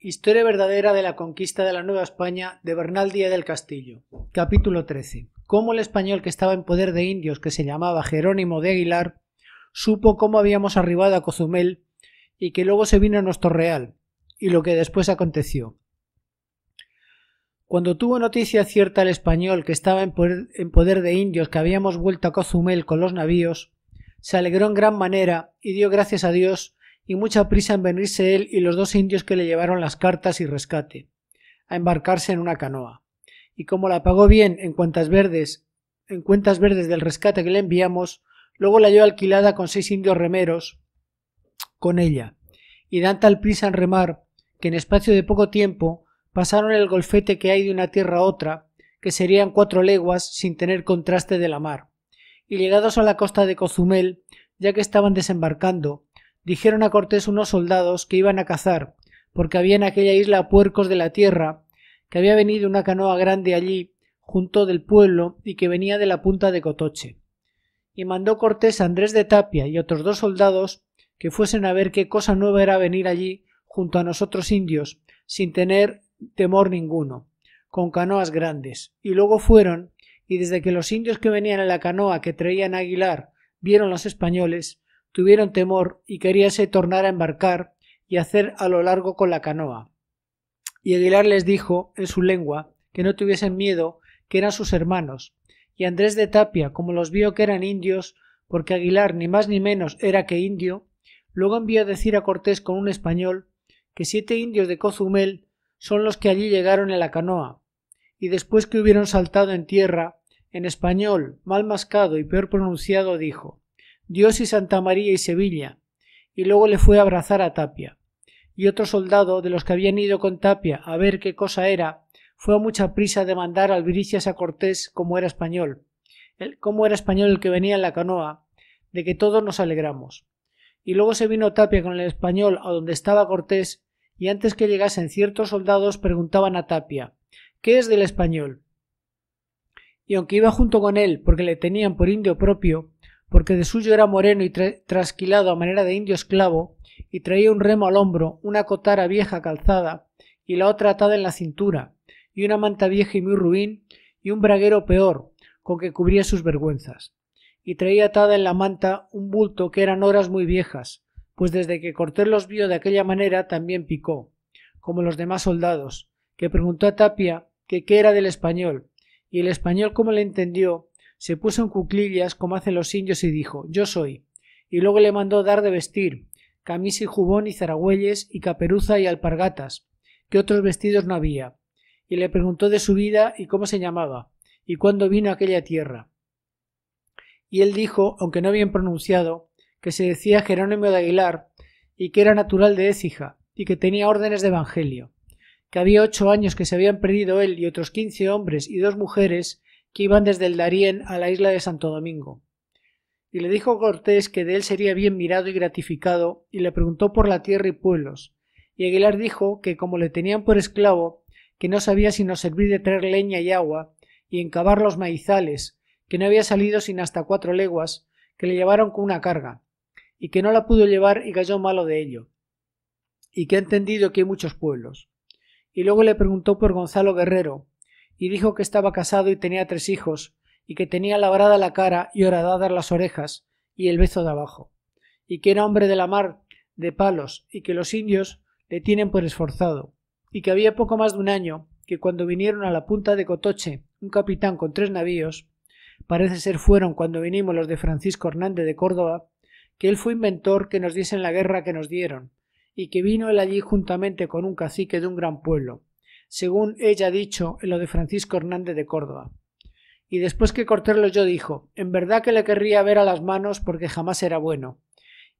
Historia verdadera de la conquista de la Nueva España de Bernal Díaz del Castillo. Capítulo 13. Cómo el español que estaba en poder de indios, que se llamaba Jerónimo de Aguilar, supo cómo habíamos arribado a Cozumel y que luego se vino a nuestro real, y lo que después aconteció. Cuando tuvo noticia cierta el español que estaba en poder de indios que habíamos vuelto a Cozumel con los navíos, se alegró en gran manera y dio gracias a Dios y mucha prisa en venirse él y los dos indios que le llevaron las cartas y rescate, a embarcarse en una canoa. Y como la pagó bien en cuentas verdes, en cuentas verdes del rescate que le enviamos, luego la dio alquilada con seis indios remeros con ella, y dan tal prisa en remar que en espacio de poco tiempo pasaron el golfete que hay de una tierra a otra, que serían cuatro leguas sin tener contraste de la mar, y llegados a la costa de Cozumel, ya que estaban desembarcando, dijeron a Cortés unos soldados que iban a cazar, porque había en aquella isla puercos de la tierra, que había venido una canoa grande allí, junto del pueblo, y que venía de la punta de Cotoche. Y mandó Cortés a Andrés de Tapia y otros dos soldados que fuesen a ver qué cosa nueva era venir allí junto a nosotros indios, sin tener temor ninguno, con canoas grandes. Y luego fueron, y desde que los indios que venían en la canoa que traían Aguilar vieron los españoles, tuvieron temor y queríase tornar a embarcar y hacer a lo largo con la canoa. Y Aguilar les dijo en su lengua que no tuviesen miedo, que eran sus hermanos, y Andrés de Tapia, como los vio que eran indios, porque Aguilar ni más ni menos era que indio, luego envió a decir a Cortés con un español que siete indios de Cozumel son los que allí llegaron en la canoa, y después que hubieron saltado en tierra, en español mal mascado y peor pronunciado dijo Dios y Santa María y Sevilla, y luego le fue a abrazar a Tapia. Y otro soldado de los que habían ido con Tapia a ver qué cosa era, fue a mucha prisa a demandar albricias a Cortés como era español, el, cómo era español el que venía en la canoa, de que todos nos alegramos. Y luego se vino Tapia con el español a donde estaba Cortés, y antes que llegasen ciertos soldados preguntaban a Tapia ¿Qué es del español? Y aunque iba junto con él porque le tenían por indio propio, porque de suyo era moreno y trasquilado a manera de indio esclavo, y traía un remo al hombro, una cotara vieja calzada, y la otra atada en la cintura, y una manta vieja y muy ruin, y un braguero peor, con que cubría sus vergüenzas. Y traía atada en la manta un bulto que eran horas muy viejas, pues desde que Cortés los vio de aquella manera también picó, como los demás soldados, que preguntó a Tapia que qué era del español, y el español como le entendió, se puso en cuclillas como hacen los indios y dijo yo soy y luego le mandó dar de vestir camisa y jubón y zaragüelles y caperuza y alpargatas que otros vestidos no había y le preguntó de su vida y cómo se llamaba y cuándo vino a aquella tierra y él dijo aunque no bien pronunciado que se decía Jerónimo de Aguilar y que era natural de Écija y que tenía órdenes de evangelio que había ocho años que se habían perdido él y otros quince hombres y dos mujeres que iban desde el Darién a la isla de Santo Domingo. Y le dijo Cortés que de él sería bien mirado y gratificado, y le preguntó por la tierra y pueblos. Y Aguilar dijo que como le tenían por esclavo, que no sabía sino servir de traer leña y agua, y encavar los maizales, que no había salido sin hasta cuatro leguas, que le llevaron con una carga, y que no la pudo llevar y cayó malo de ello, y que ha entendido que hay muchos pueblos. Y luego le preguntó por Gonzalo Guerrero, y dijo que estaba casado y tenía tres hijos, y que tenía labrada la cara y horadadas las orejas y el bezo de abajo, y que era hombre de la mar de palos, y que los indios le tienen por esforzado, y que había poco más de un año que cuando vinieron a la punta de Cotoche un capitán con tres navíos, parece ser fueron cuando vinimos los de Francisco Hernández de Córdoba, que él fue inventor que nos diesen la guerra que nos dieron, y que vino él allí juntamente con un cacique de un gran pueblo, según ella dicho en lo de Francisco Hernández de Córdoba. Y después que cortarlo yo dijo, en verdad que le querría ver a las manos porque jamás era bueno.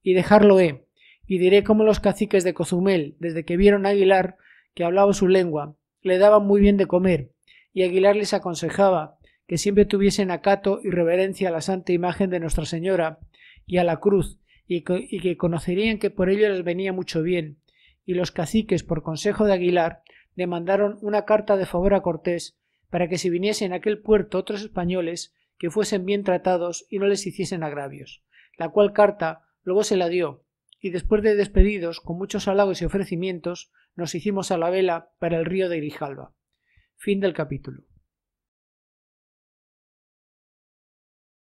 Y dejarlo he, eh. y diré cómo los caciques de Cozumel, desde que vieron a Aguilar, que hablaba su lengua, le daban muy bien de comer, y Aguilar les aconsejaba que siempre tuviesen acato y reverencia a la santa imagen de Nuestra Señora y a la cruz, y, que conocerían que por ello les venía mucho bien, y los caciques, por consejo de Aguilar, le mandaron una carta de favor a Cortés para que si viniesen a aquel puerto otros españoles que fuesen bien tratados y no les hiciesen agravios, la cual carta luego se la dio, y después de despedidos con muchos halagos y ofrecimientos, nos hicimos a la vela para el río de Grijalva. Fin del capítulo.